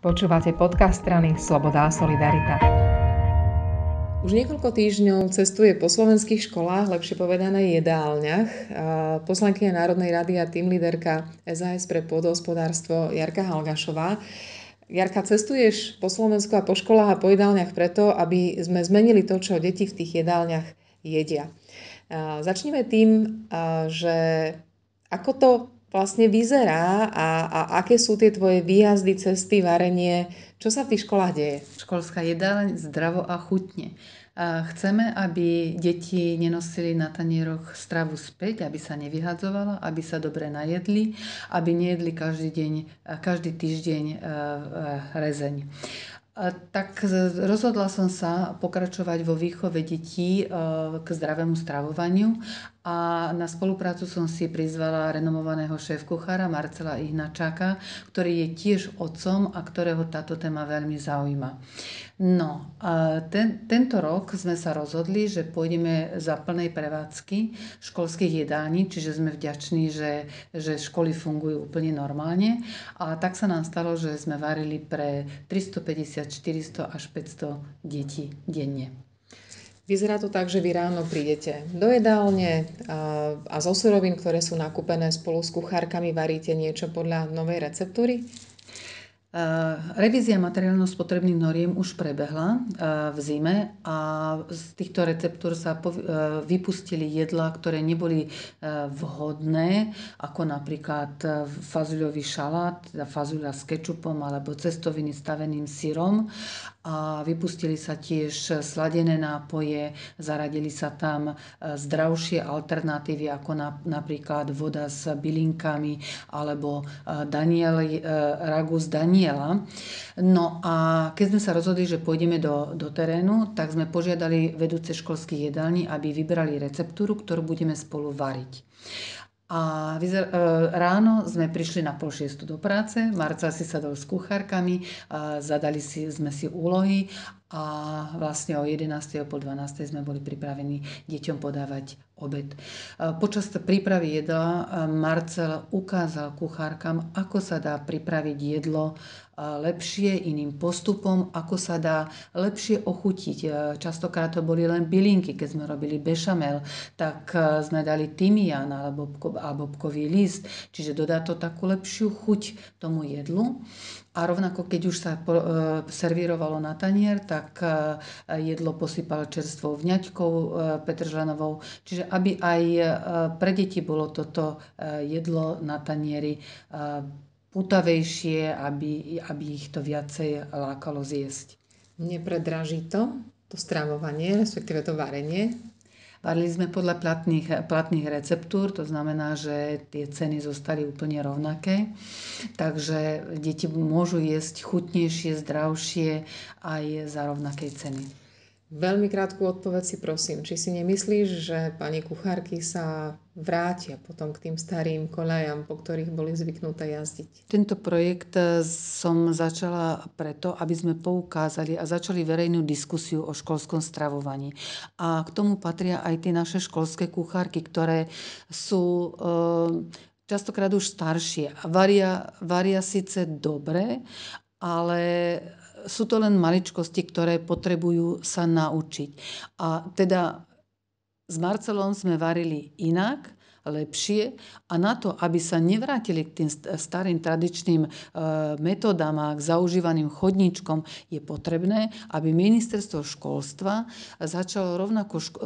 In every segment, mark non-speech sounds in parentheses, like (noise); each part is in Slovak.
Počúvate podcast strany Sloboda a Solidarita. Už niekoľko týždňov cestuje po slovenských školách, lepšie povedané jedálňach, poslankyňa Národnej rady a tým líderka SAS pre pôdohospodárstvo Jarka Halgašová. Jarka, cestuješ po Slovensku a po školách a po jedálňach preto, aby sme zmenili to, čo deti v tých jedálňach jedia. Začníme tým, že ako to vlastne vyzerá a, a aké sú tie tvoje výjazdy, cesty, varenie, čo sa v tých školách deje? Školská jedáleň zdravo a chutne. A chceme, aby deti nenosili na tanieroch stravu späť, aby sa nevyhadzovala, aby sa dobre najedli, aby nejedli každý, deň, každý týždeň e, e, rezeň. A tak rozhodla som sa pokračovať vo výchove detí e, k zdravému stravovaniu a na spoluprácu som si prizvala renomovaného šéf-kuchára Marcela Ihnačáka, ktorý je tiež otcom a ktorého táto téma veľmi zaujíma. No, a ten, tento rok sme sa rozhodli, že pôjdeme za plnej prevádzky školských jedání, čiže sme vďační, že, že školy fungujú úplne normálne. A tak sa nám stalo, že sme varili pre 350, 400 až 500 detí denne. Vyzerá to tak, že vy ráno prídete do jedálne a, a zo surovín, ktoré sú nakúpené spolu s kuchárkami, varíte niečo podľa novej receptúry? Uh, revízia materiálno-spotrebných noriem už prebehla uh, v zime a z týchto receptúr sa po, uh, vypustili jedla, ktoré neboli vhodné, ako napríklad fazuľový šalát, fazuľa s kečupom alebo cestoviny s taveným a vypustili sa tiež sladené nápoje, zaradili sa tam e, zdravšie alternatívy ako napríklad voda s bylinkami alebo e, Daniel, e, ragu z Daniela. No a keď sme sa rozhodli, že pôjdeme do, do terénu, tak sme požiadali vedúce školských jedálni, aby vybrali receptúru, ktorú budeme spolu variť. A e, ráno sme prišli na pol šiestu do práce, Marca si sadol s kuchárkami, e, zadali si, sme si úlohy a vlastne o 11. po 12. sme boli pripravení deťom podávať obed. E, počas prípravy jedla e, Marcel ukázal kuchárkam, ako sa dá pripraviť jedlo e, lepšie iným postupom, ako sa dá lepšie ochutiť. Častokrát to boli len bylinky, keď sme robili bešamel, tak sme dali tymián alebo bobkový list, čiže dodá to takú lepšiu chuť tomu jedlu. A rovnako, keď už sa servírovalo na tanier, tak tak e, jedlo posypal čerstvou vňaťkou e, petržlenovou. Čiže aby aj e, pre deti bolo toto jedlo na tanieri putavejšie, aby, aby ich to viacej lákalo zjesť. Nepredraží to, to stravovanie, respektíve to varenie Varili sme podľa platných, platných receptúr, to znamená, že tie ceny zostali úplne rovnaké. Takže deti môžu jesť chutnejšie, zdravšie aj za rovnakej ceny. Veľmi krátku odpoveď si prosím. Či si nemyslíš, že pani kuchárky sa vrátia potom k tým starým kolejám, po ktorých boli zvyknuté jazdiť? Tento projekt e, som začala preto, aby sme poukázali a začali verejnú diskusiu o školskom stravovaní. A k tomu patria aj tie naše školské kuchárky, ktoré sú... E, častokrát už staršie. Varia, varia síce dobre, ale sú to len maličkosti, ktoré potrebujú sa naučiť. A teda s Marcelom sme varili inak, lepšie a na to, aby sa nevrátili k tým starým tradičným e, metodám a k zaužívaným chodníčkom, je potrebné, aby ministerstvo školstva začalo rovnako ško-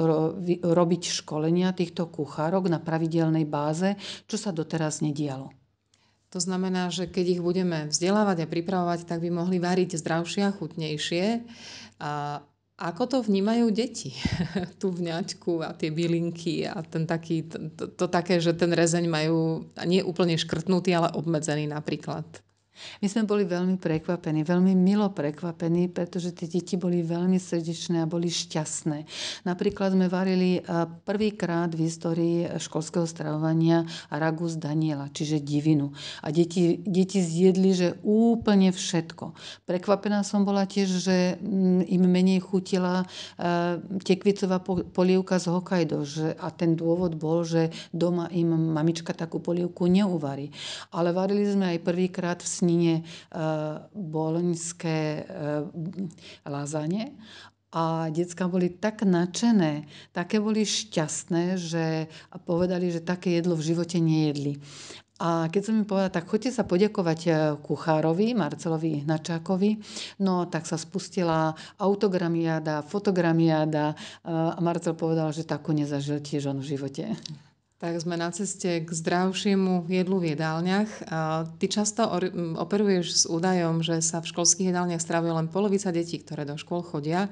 robiť školenia týchto kuchárok na pravidelnej báze, čo sa doteraz nedialo. To znamená, že keď ich budeme vzdelávať a pripravovať, tak by mohli variť zdravšie a chutnejšie. A ako to vnímajú deti? (laughs) Tú vňaťku a tie bylinky a ten taký, to, to, to také, že ten rezeň majú nie úplne škrtnutý, ale obmedzený napríklad. My sme boli veľmi prekvapení, veľmi milo prekvapení, pretože tie deti boli veľmi srdečné a boli šťastné. Napríklad sme varili eh, prvýkrát v histórii školského stravovania ragu z Daniela, čiže divinu. A deti, deti zjedli, že úplne všetko. Prekvapená som bola tiež, že mm, im menej chutila eh, tekvicová polievka z Hokkaido. Že, a ten dôvod bol, že doma im mamička takú polievku neuvarí. Ale varili sme aj prvýkrát v prázdnine eh, boloňské eh, lázanie. a detská boli tak nadšené, také boli šťastné, že povedali, že také jedlo v živote nejedli. A keď som im povedala, tak chodte sa poďakovať eh, kuchárovi, Marcelovi Hnačákovi, no tak sa spustila autogramiáda, fotogramiáda a Marcel povedal, že takú nezažil tiež on v živote tak sme na ceste k zdravšiemu jedlu v jedálniach. Ty často operuješ s údajom, že sa v školských jedálniach stravuje len polovica detí, ktoré do škôl chodia.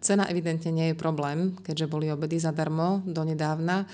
Cena evidentne nie je problém, keďže boli obedy zadarmo donedávna.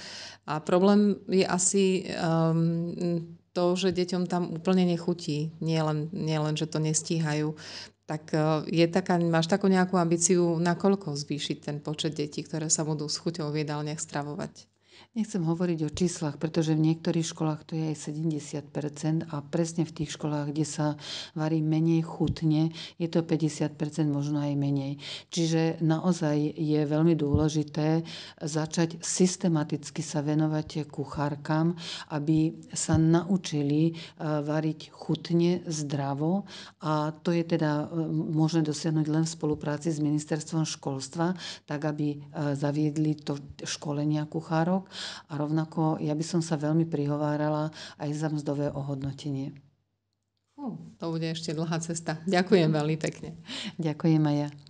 A problém je asi um, to, že deťom tam úplne nechutí. Nie len, nie len že to nestíhajú. Tak e, je taká, máš takú nejakú ambíciu, nakoľko zvýšiť ten počet detí, ktoré sa budú s chuťou v jedálniach stravovať? Nechcem hovoriť o číslach, pretože v niektorých školách to je aj 70% a presne v tých školách, kde sa varí menej chutne, je to 50%, možno aj menej. Čiže naozaj je veľmi dôležité začať systematicky sa venovať kuchárkam, aby sa naučili e, variť chutne, zdravo a to je teda e, možné dosiahnuť len v spolupráci s ministerstvom školstva, tak aby e, zaviedli to školenia kuchárok a rovnako ja by som sa veľmi prihovárala aj za mzdové ohodnotenie. to bude ešte dlhá cesta. Ďakujem veľmi pekne. Ďakujem aj ja.